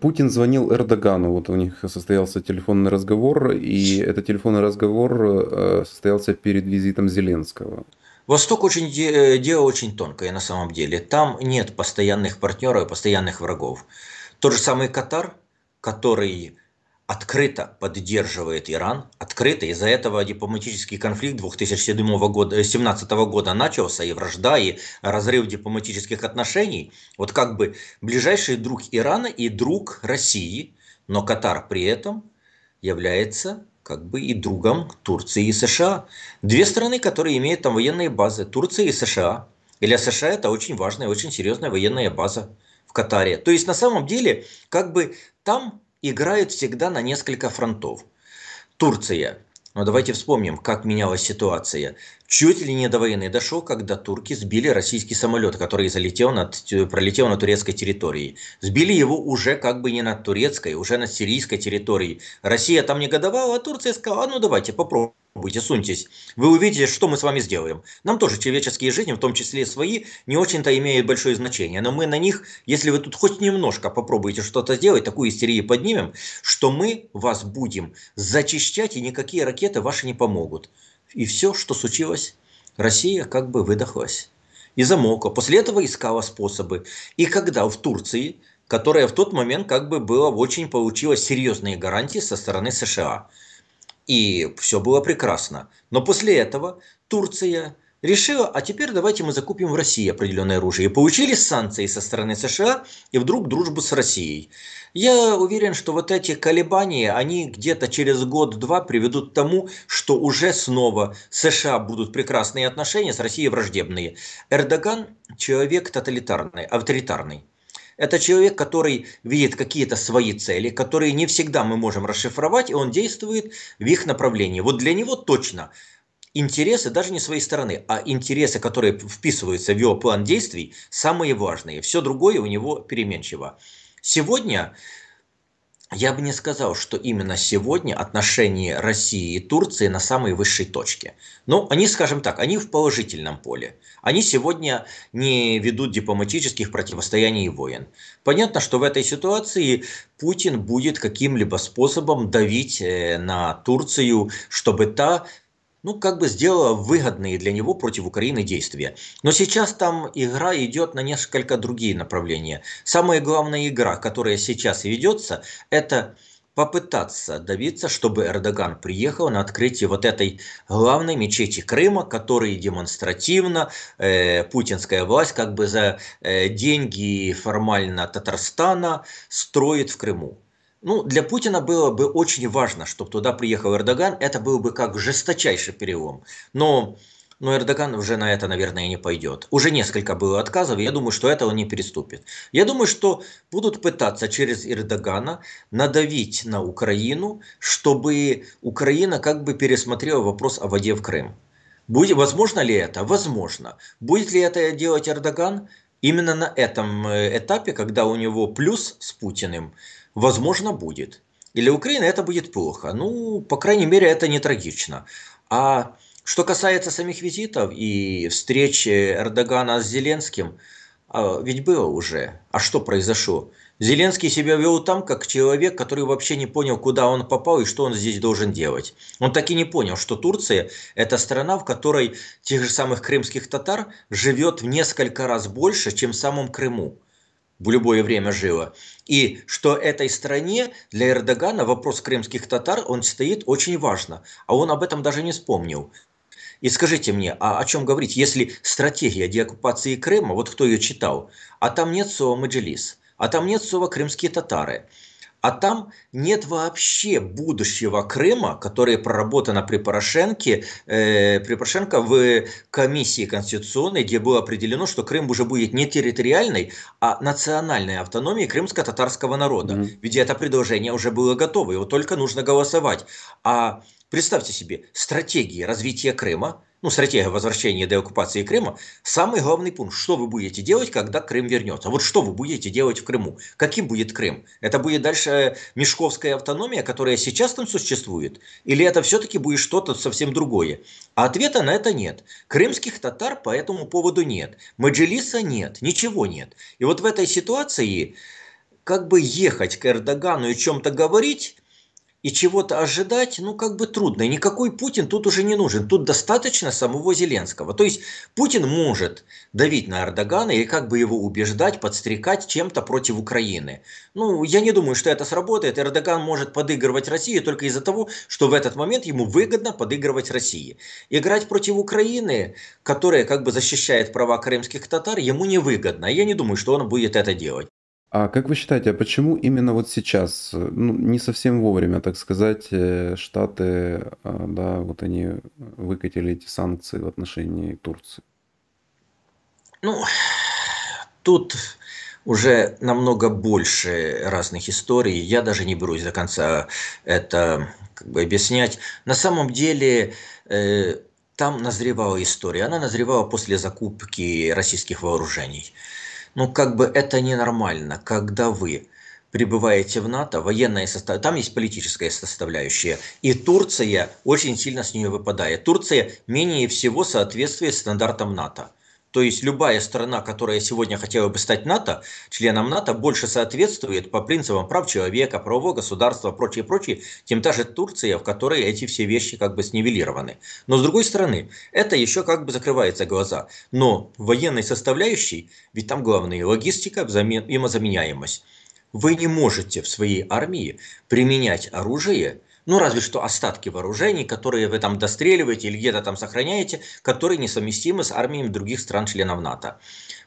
Путин звонил Эрдогану, вот у них состоялся телефонный разговор, и этот телефонный разговор э, состоялся перед визитом Зеленского. Восток очень э, дело очень тонкое на самом деле. Там нет постоянных партнеров, постоянных врагов. Тот же самый Катар, который открыто поддерживает Иран, открыто. Из-за этого дипломатический конфликт 2017 года, 17 э, года начался, и вражда, и разрыв дипломатических отношений. Вот как бы ближайший друг Ирана и друг России, но Катар при этом является как бы и другом Турции и США. Две страны, которые имеют там военные базы, Турция и США. И для США это очень важная, очень серьезная военная база в Катаре. То есть на самом деле как бы там играют всегда на несколько фронтов. Турция. Но давайте вспомним, как менялась ситуация. Чуть ли не до войны дошел, когда турки сбили российский самолет, который залетел над, пролетел на турецкой территории. Сбили его уже как бы не над турецкой, уже над сирийской территорией. Россия там негодовала, а Турция сказала, ну давайте попробуем попробуйте, суньтесь. Вы увидите, что мы с вами сделаем. Нам тоже человеческие жизни, в том числе свои, не очень-то имеют большое значение. Но мы на них, если вы тут хоть немножко попробуете что-то сделать, такую истерию поднимем, что мы вас будем зачищать, и никакие ракеты ваши не помогут. И все, что случилось, Россия как бы выдохлась и замолкла. После этого искала способы. И когда в Турции, которая в тот момент как бы была очень получила серьезные гарантии со стороны США – и все было прекрасно. Но после этого Турция решила, а теперь давайте мы закупим в России определенное оружие. И получили санкции со стороны США и вдруг дружбу с Россией. Я уверен, что вот эти колебания, они где-то через год-два приведут к тому, что уже снова США будут прекрасные отношения, с Россией враждебные. Эрдоган человек тоталитарный, авторитарный. Это человек, который видит какие-то свои цели, которые не всегда мы можем расшифровать, и он действует в их направлении. Вот для него точно интересы даже не своей стороны, а интересы, которые вписываются в его план действий, самые важные. Все другое у него переменчиво. Сегодня я бы не сказал, что именно сегодня отношения России и Турции на самой высшей точке. Но ну, они, скажем так, они в положительном поле. Они сегодня не ведут дипломатических противостояний и войн. Понятно, что в этой ситуации Путин будет каким-либо способом давить э, на Турцию, чтобы та ну, как бы сделала выгодные для него против Украины действия. Но сейчас там игра идет на несколько другие направления. Самая главная игра, которая сейчас ведется, это попытаться добиться, чтобы Эрдоган приехал на открытие вот этой главной мечети Крыма, которые демонстративно э, путинская власть как бы за э, деньги формально Татарстана строит в Крыму. Ну, для Путина было бы очень важно, чтобы туда приехал Эрдоган. Это был бы как жесточайший перелом. Но, но Эрдоган уже на это, наверное, не пойдет. Уже несколько было отказов. Я думаю, что этого не переступит. Я думаю, что будут пытаться через Эрдогана надавить на Украину, чтобы Украина как бы пересмотрела вопрос о воде в Крым. Будет, возможно ли это? Возможно. Будет ли это делать Эрдоган? Именно на этом э, этапе, когда у него плюс с Путиным, возможно, будет. Или Украина это будет плохо. Ну, по крайней мере, это не трагично. А что касается самих визитов и встречи Эрдогана с Зеленским – а ведь было уже. А что произошло? Зеленский себя вел там, как человек, который вообще не понял, куда он попал и что он здесь должен делать. Он так и не понял, что Турция – это страна, в которой тех же самых крымских татар живет в несколько раз больше, чем в самом Крыму в любое время жило. И что этой стране для Эрдогана вопрос крымских татар, он стоит очень важно. А он об этом даже не вспомнил. И скажите мне, а о чем говорить, если стратегия деоккупации Крыма, вот кто ее читал, а там нет слова «маджелис», а там нет слова «крымские татары», а там нет вообще будущего Крыма, которое проработано при Порошенке, э, при Порошенко в комиссии конституционной, где было определено, что Крым уже будет не территориальной, а национальной автономией крымско-татарского народа. Mm-hmm. Ведь это предложение уже было готово, его только нужно голосовать. А Представьте себе, стратегии развития Крыма, ну, стратегия возвращения деоккупации Крыма, самый главный пункт, что вы будете делать, когда Крым вернется. Вот что вы будете делать в Крыму, каким будет Крым. Это будет дальше Мешковская автономия, которая сейчас там существует, или это все-таки будет что-то совсем другое. А ответа на это нет. Крымских татар по этому поводу нет. Маджелиса нет, ничего нет. И вот в этой ситуации как бы ехать к Эрдогану и чем-то говорить, и чего-то ожидать, ну, как бы трудно. И никакой Путин тут уже не нужен. Тут достаточно самого Зеленского. То есть Путин может давить на Эрдогана и как бы его убеждать, подстрекать чем-то против Украины. Ну, я не думаю, что это сработает. Эрдоган может подыгрывать России только из-за того, что в этот момент ему выгодно подыгрывать России. Играть против Украины, которая как бы защищает права крымских татар, ему невыгодно. Я не думаю, что он будет это делать. А как вы считаете, а почему именно вот сейчас, ну, не совсем вовремя, так сказать, э, Штаты, а, да, вот они выкатили эти санкции в отношении Турции? Ну, тут уже намного больше разных историй. Я даже не берусь до конца это как бы объяснять. На самом деле э, там назревала история. Она назревала после закупки российских вооружений ну как бы это ненормально, когда вы прибываете в НАТО, военная состав, там есть политическая составляющая, и Турция очень сильно с нее выпадает. Турция менее всего соответствует стандартам НАТО. То есть любая страна, которая сегодня хотела бы стать НАТО, членом НАТО, больше соответствует по принципам прав человека, правового государства, прочее, прочее, чем та же Турция, в которой эти все вещи как бы снивелированы. Но с другой стороны, это еще как бы закрывается глаза. Но в военной составляющей, ведь там главное логистика, взамен, взаимозаменяемость. Вы не можете в своей армии применять оружие, ну, разве что остатки вооружений, которые вы там достреливаете или где-то там сохраняете, которые несовместимы с армиями других стран-членов НАТО.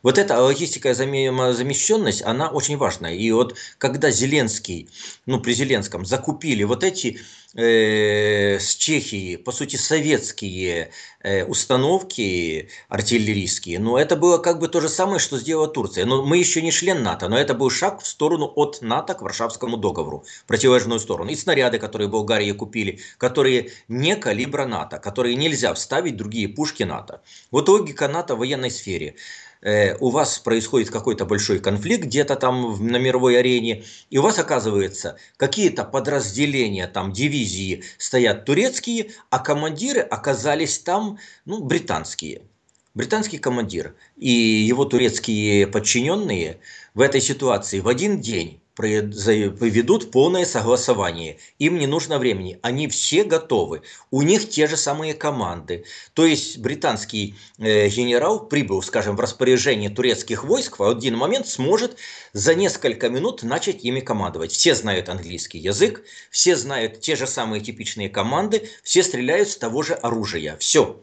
Вот эта логистика и замещенность, она очень важная. И вот когда Зеленский, ну, при Зеленском закупили вот эти Э, с Чехии, по сути, советские э, установки артиллерийские, но это было как бы то же самое, что сделала Турция. Но мы еще не член НАТО, но это был шаг в сторону от НАТО к Варшавскому договору, противоположную сторону. И снаряды, которые Болгарии купили, которые не калибра НАТО, которые нельзя вставить в другие пушки НАТО. Вот логика НАТО в военной сфере. Э, у вас происходит какой-то большой конфликт где-то там на мировой арене, и у вас оказывается какие-то подразделения, там дивизии стоят турецкие, а командиры оказались там ну, британские. Британский командир и его турецкие подчиненные в этой ситуации в один день ведут полное согласование. Им не нужно времени. Они все готовы. У них те же самые команды. То есть британский э, генерал прибыл, скажем, в распоряжение турецких войск, в один момент сможет за несколько минут начать ими командовать. Все знают английский язык, все знают те же самые типичные команды, все стреляют с того же оружия. Все.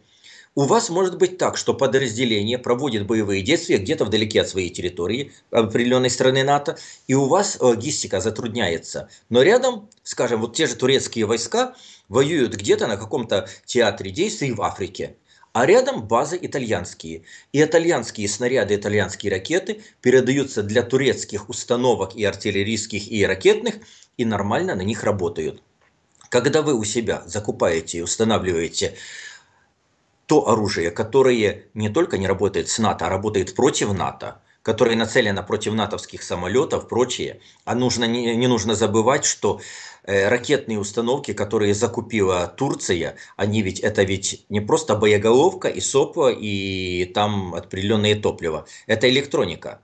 У вас может быть так, что подразделение проводит боевые действия где-то вдалеке от своей территории определенной страны НАТО, и у вас логистика затрудняется. Но рядом, скажем, вот те же турецкие войска воюют где-то на каком-то театре действий в Африке. А рядом базы итальянские. И итальянские снаряды, итальянские ракеты передаются для турецких установок и артиллерийских, и ракетных, и нормально на них работают. Когда вы у себя закупаете и устанавливаете то оружие, которое не только не работает с НАТО, а работает против НАТО, которое нацелено против натовских самолетов, прочее. А нужно, не, не нужно забывать, что э, ракетные установки, которые закупила Турция, они ведь это ведь не просто боеголовка и сопла и там определенное топливо, это электроника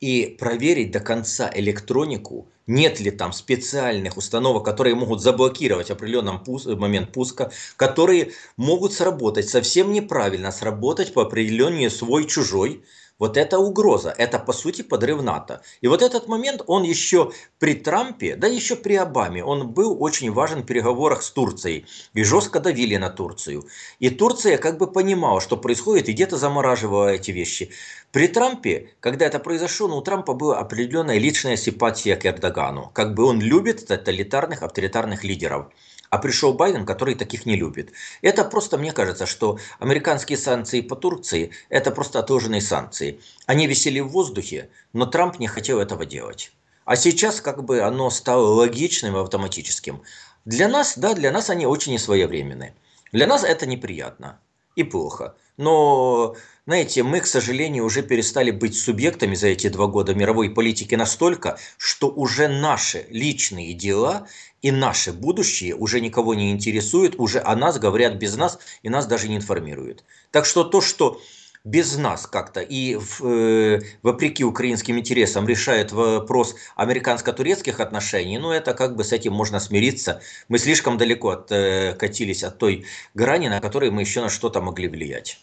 и проверить до конца электронику, нет ли там специальных установок, которые могут заблокировать определенный пуск, момент пуска, которые могут сработать совсем неправильно, сработать по определению свой-чужой, вот это угроза, это по сути подрыв НАТО. И вот этот момент, он еще при Трампе, да еще при Обаме, он был очень важен в переговорах с Турцией. И жестко давили на Турцию. И Турция как бы понимала, что происходит, и где-то замораживала эти вещи. При Трампе, когда это произошло, ну, у Трампа была определенная личная симпатия к Эрдогану. Как бы он любит тоталитарных, авторитарных лидеров а пришел Байден, который таких не любит. Это просто, мне кажется, что американские санкции по Турции – это просто отложенные санкции. Они висели в воздухе, но Трамп не хотел этого делать. А сейчас как бы оно стало логичным и автоматическим. Для нас, да, для нас они очень несвоевременны. Для нас это неприятно и плохо. Но, знаете, мы, к сожалению, уже перестали быть субъектами за эти два года мировой политики настолько, что уже наши личные дела и наше будущее уже никого не интересует, уже о нас говорят без нас и нас даже не информируют. Так что то, что без нас как-то и э, вопреки украинским интересам решает вопрос американско-турецких отношений, ну это как бы с этим можно смириться. Мы слишком далеко откатились э, от той грани, на которой мы еще на что-то могли влиять.